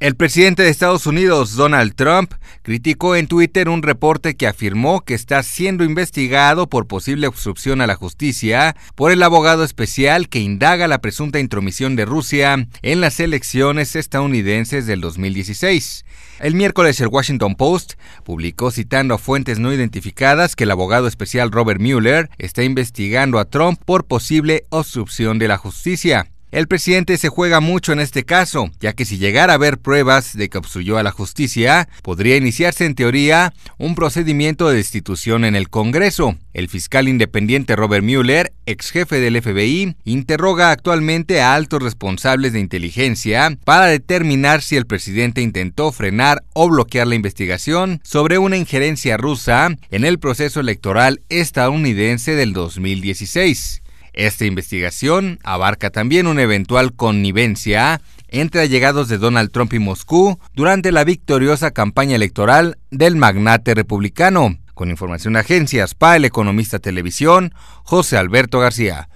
El presidente de Estados Unidos, Donald Trump, criticó en Twitter un reporte que afirmó que está siendo investigado por posible obstrucción a la justicia por el abogado especial que indaga la presunta intromisión de Rusia en las elecciones estadounidenses del 2016. El miércoles el Washington Post publicó citando a fuentes no identificadas que el abogado especial Robert Mueller está investigando a Trump por posible obstrucción de la justicia. El presidente se juega mucho en este caso, ya que si llegara a haber pruebas de que obstruyó a la justicia, podría iniciarse en teoría un procedimiento de destitución en el Congreso. El fiscal independiente Robert Mueller, ex jefe del FBI, interroga actualmente a altos responsables de inteligencia para determinar si el presidente intentó frenar o bloquear la investigación sobre una injerencia rusa en el proceso electoral estadounidense del 2016. Esta investigación abarca también una eventual connivencia entre allegados de Donald Trump y Moscú durante la victoriosa campaña electoral del magnate republicano. Con información de agencias, para el economista televisión, José Alberto García.